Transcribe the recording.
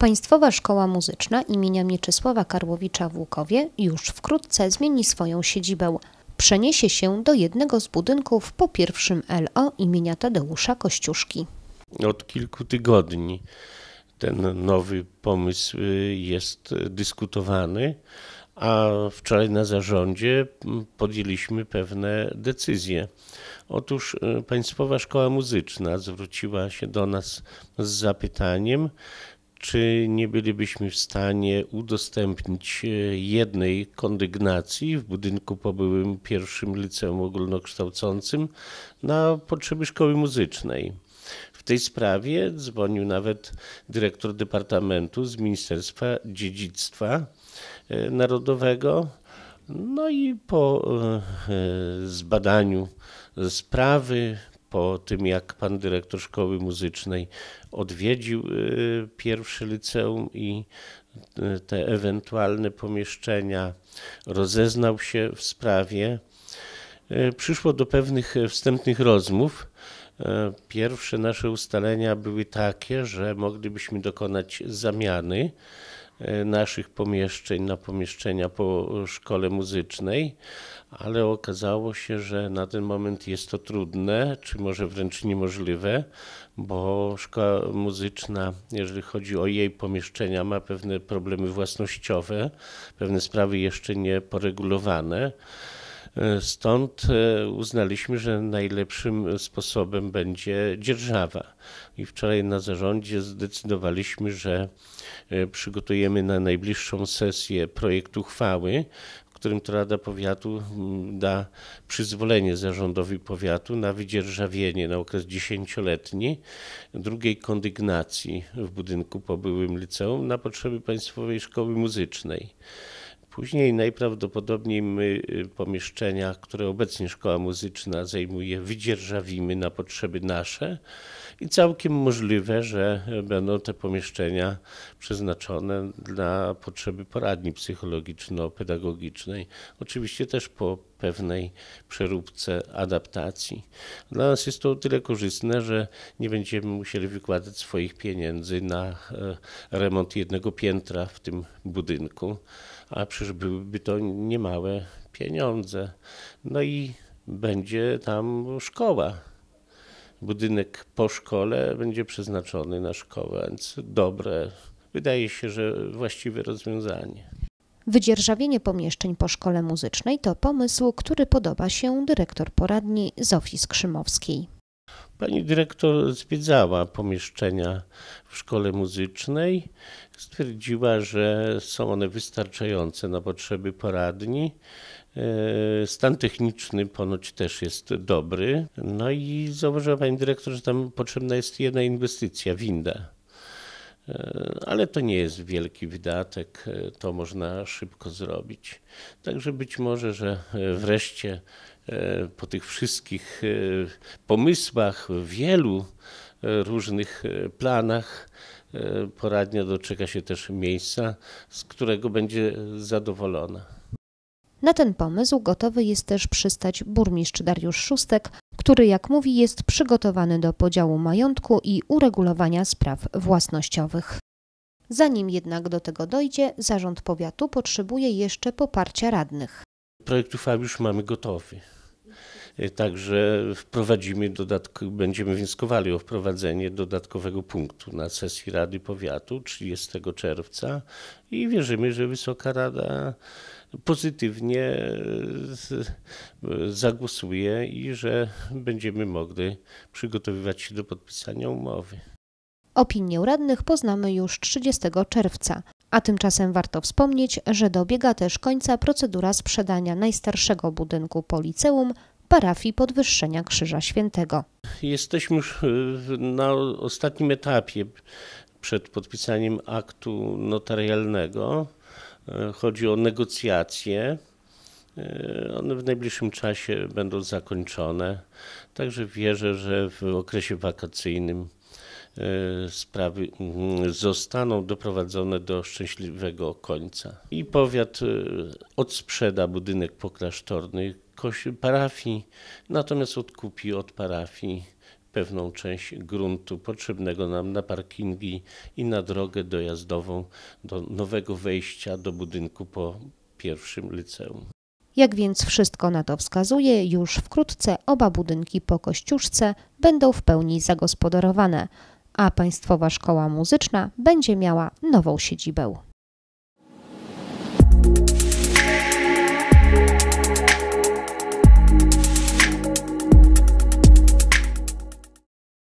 Państwowa Szkoła Muzyczna imienia Mieczysława Karłowicza w Łukowie już wkrótce zmieni swoją siedzibę. Przeniesie się do jednego z budynków po pierwszym LO imienia Tadeusza Kościuszki. Od kilku tygodni ten nowy pomysł y, jest dyskutowany, a wczoraj na zarządzie podjęliśmy pewne decyzje. Otóż y, Państwowa Szkoła Muzyczna zwróciła się do nas z zapytaniem, czy nie bylibyśmy w stanie udostępnić e, jednej kondygnacji w budynku po byłym pierwszym liceum ogólnokształcącym na potrzeby szkoły muzycznej. W tej sprawie dzwonił nawet dyrektor departamentu z Ministerstwa Dziedzictwa e, Narodowego. No i po e, zbadaniu sprawy po tym, jak pan dyrektor szkoły muzycznej odwiedził y, pierwsze liceum i y, te ewentualne pomieszczenia, rozeznał się w sprawie, y, przyszło do pewnych wstępnych rozmów. Pierwsze nasze ustalenia były takie, że moglibyśmy dokonać zamiany E, naszych pomieszczeń na pomieszczenia po szkole muzycznej, ale okazało się, że na ten moment jest to trudne, czy może wręcz niemożliwe, bo szkoła muzyczna, jeżeli chodzi o jej pomieszczenia, ma pewne problemy własnościowe, pewne sprawy jeszcze nie poregulowane. E, stąd e, uznaliśmy, że najlepszym sposobem będzie dzierżawa. I wczoraj na zarządzie zdecydowaliśmy, że e, przygotujemy na najbliższą sesję projekt uchwały, w którym to Rada Powiatu da przyzwolenie zarządowi powiatu na wydzierżawienie na okres dziesięcioletni drugiej kondygnacji w budynku po byłym liceum na potrzeby Państwowej Szkoły Muzycznej. Później najprawdopodobniej my y, pomieszczenia, które obecnie szkoła muzyczna zajmuje, wydzierżawimy na potrzeby nasze i całkiem możliwe, że będą te pomieszczenia przeznaczone dla potrzeby poradni psychologiczno-pedagogicznej. Oczywiście też po pewnej przeróbce adaptacji. Dla nas jest to o tyle korzystne, że nie będziemy musieli wykładać swoich pieniędzy na e, remont jednego piętra w tym budynku a przecież byłyby to niemałe pieniądze. No i będzie tam szkoła. Budynek po szkole będzie przeznaczony na szkołę, więc dobre, wydaje się, że właściwe rozwiązanie. Wydzierżawienie pomieszczeń po szkole muzycznej to pomysł, który podoba się dyrektor poradni Zofii Skrzymowskiej. Pani dyrektor zwiedzała pomieszczenia w szkole muzycznej. Stwierdziła, że są one wystarczające na potrzeby poradni. E, stan techniczny ponoć też jest dobry. No i zauważyła pani dyrektor, że tam potrzebna jest jedna inwestycja, winda. E, ale to nie jest wielki wydatek, e, to można szybko zrobić. Także być może, że wreszcie E, po tych wszystkich e, pomysłach, wielu e, różnych planach, poradnia doczeka się też miejsca, z którego będzie zadowolona. Na ten pomysł gotowy jest też przystać burmistrz Dariusz Szóstek, który, jak mówi, jest przygotowany do podziału majątku i uregulowania spraw własnościowych. Zanim jednak do tego dojdzie, zarząd powiatu potrzebuje jeszcze poparcia radnych. Projekt uchwały już mamy gotowy. Y, także wprowadzimy dodatk- będziemy wnioskowali o wprowadzenie dodatkowego punktu na sesji Rady Powiatu 30 czerwca i wierzymy, że Wysoka Rada pozytywnie y, zagłosuje i że będziemy mogli przygotowywać się do podpisania umowy. Opinię radnych poznamy już 30 czerwca. A tymczasem warto wspomnieć, że dobiega też końca procedura sprzedania najstarszego budynku policeum parafii podwyższenia Krzyża Świętego. Jesteśmy już y, na ostatnim etapie przed podpisaniem aktu notarialnego. Y, chodzi o negocjacje. Y, one w najbliższym czasie będą zakończone. Także wierzę, że w okresie wakacyjnym sprawy mm, zostaną doprowadzone do szczęśliwego końca. I powiat odsprzeda budynek poklasztorny, parafii, natomiast odkupi od parafii pewną część gruntu potrzebnego nam na parkingi i na drogę dojazdową do nowego wejścia do budynku po pierwszym liceum. Jak więc wszystko na to wskazuje, już wkrótce oba budynki po Kościuszce będą w pełni zagospodarowane, a Państwowa Szkoła Muzyczna będzie miała nową siedzibę.